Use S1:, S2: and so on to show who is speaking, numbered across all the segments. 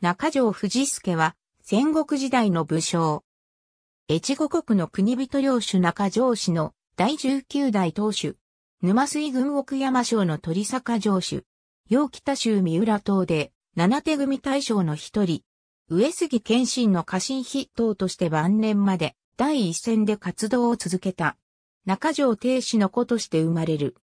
S1: 中条藤助は、戦国時代の武将。越後国の国人領主中条氏の第19代当主。沼水郡奥山省の鳥坂城主。陽北州三浦島で、七手組大将の一人。上杉謙信の家臣筆頭として晩年まで、第一線で活動を続けた。中条定氏の子として生まれる。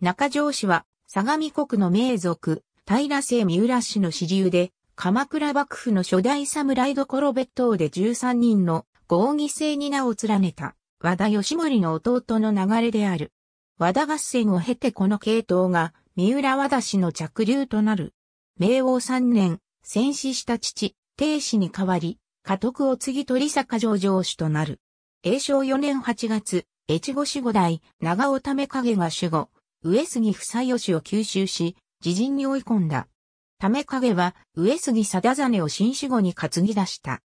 S1: 中条氏は、相模国の名族、平瀬三浦氏の支流で、鎌倉幕府の初代侍どころ別当で13人の合議制に名を連ねた和田義盛の弟の流れである。和田合戦を経てこの系統が三浦和田氏の着流となる。明王3年、戦死した父、定子に代わり、家督を継ぎ取り坂上城主となる。永正4年8月、越後守護代、長尾為影が守護、上杉房義を吸収し、自陣に追い込んだ。ため影は上杉貞真を新守護に担ぎ出した。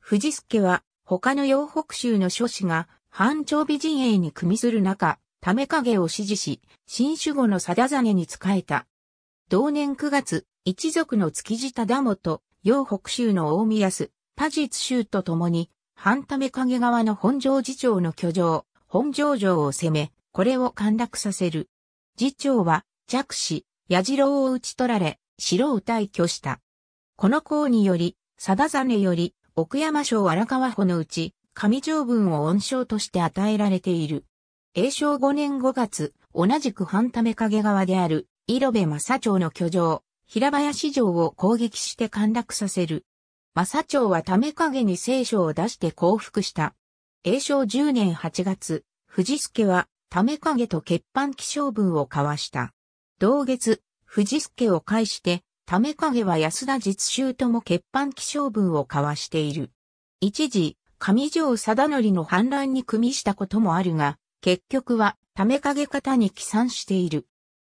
S1: 藤助は他の洋北州の諸子が半長美陣営に組みする中、ため影を支持し、新守護の貞真に仕えた。同年9月、一族の築地忠元、洋北州の大宮安、パジツ州と共に、半ため影側の本城次長の居城、本城城を攻め、これを陥落させる。次長は、弱子、矢次郎を討ち取られ、城を退去した。この功により、貞真より、奥山省荒川穂のうち、上条文を恩賞として与えられている。永正5年5月、同じく半溜影川である、井戸部正町の居城、平林城を攻撃して陥落させる。正町はため影に聖書を出して降伏した。永正10年8月、藤助は、ため影と欠板気象文を交わした。同月、藤助を介して、ため影は安田実習とも欠板気象文を交わしている。一時、上条貞則の反乱に組みしたこともあるが、結局は、ため影方に帰参している。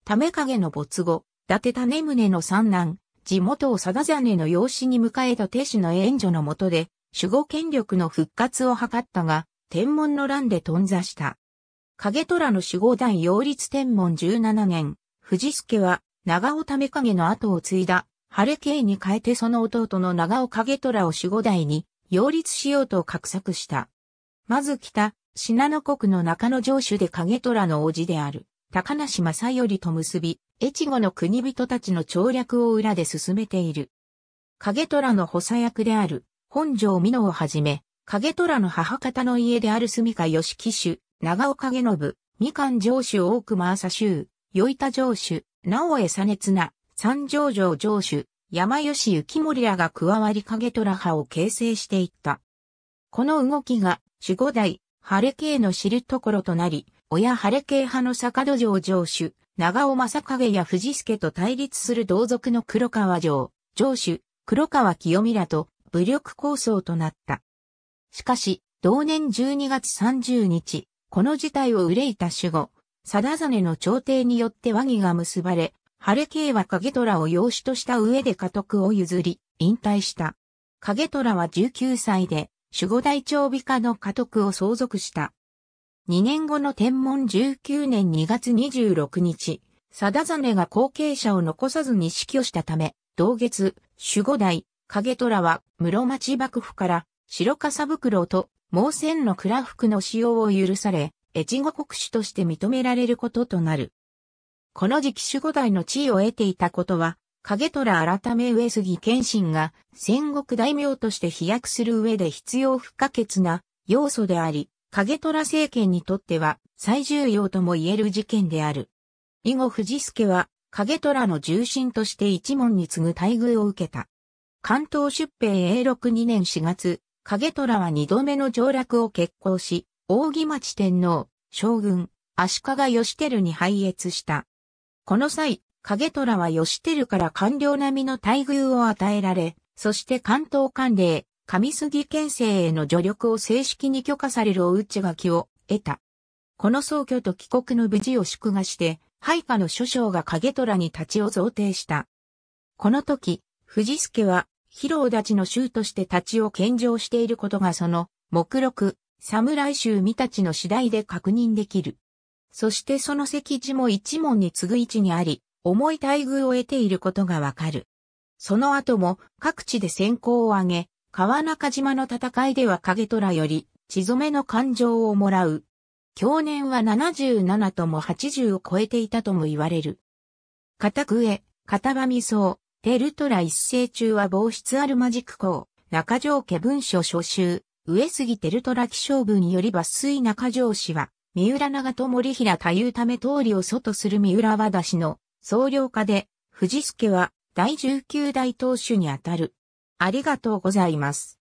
S1: ため影の没後、伊達種宗の三男、地元を貞真の養子に迎えた手子の援助のもとで、守護権力の復活を図ったが、天文の乱で頓挫した。影虎の守護団擁立天文17年、藤助は長尾為影の後を継いだ、晴れ慶に変えてその弟の長尾影虎を守護代に、擁立しようと画策した。まず北、信濃国の中野城主で影虎の王子である、高梨正頼と結び、越後の国人たちの調略を裏で進めている。影虎の補佐役である、本城美濃をはじめ、影虎の母方の家である住川義騎手、長尾影信、みかん城主大熊朝衆、与板城主、なおさねつな、三条城城主、山吉幸森らが加わり影虎派を形成していった。この動きが、守護代、晴れ系の知るところとなり、親晴れ系派の坂戸城城主、長尾正影や藤助と対立する同族の黒川城、城主、黒川清美らと武力抗争となった。しかし、同年12月30日、この事態を憂いた守護、ザネの朝廷によって和議が結ばれ、レケ慶はト虎を養子とした上で家督を譲り、引退した。ト虎は19歳で、守護大長尾家の家督を相続した。2年後の天文19年2月26日、ザネが後継者を残さずに死去したため、同月、守護大、ト虎は室町幕府から白笠袋と毛線の蔵服の使用を許され、越後国主として認められることとなる。この時期守護代の地位を得ていたことは、影虎改め上杉謙信が戦国大名として飛躍する上で必要不可欠な要素であり、影虎政権にとっては最重要とも言える事件である。以後藤助は影虎の重臣として一門に次ぐ待遇を受けた。関東出兵永禄2年4月、影虎は二度目の上落を決行し、大木町天皇、将軍、足利義輝に拝謁した。この際、影虎は義輝から官僚並みの待遇を与えられ、そして関東官令、上杉県政への助力を正式に許可されるお内きを得た。この僧教と帰国の無事を祝賀して、配下の諸将が影虎に立ちを贈呈した。この時、藤助は、広尾立ちの衆として立ちを献上していることがその、目録、侍衆御たちの次第で確認できる。そしてその席地も一門に次ぐ位置にあり、重い待遇を得ていることがわかる。その後も各地で先行を挙げ、川中島の戦いでは影虎より、血染めの感情をもらう。去年は77とも80を超えていたとも言われる。片笛、片場味噌、テルトラ一世中は防出あるジック校、中条家文書書集、上杉照虎気象部により抜粋中条氏は、三浦長と森平太夫ため通りを外する三浦和田氏の総領下で、藤助は第19代当主にあたる。ありがとうございます。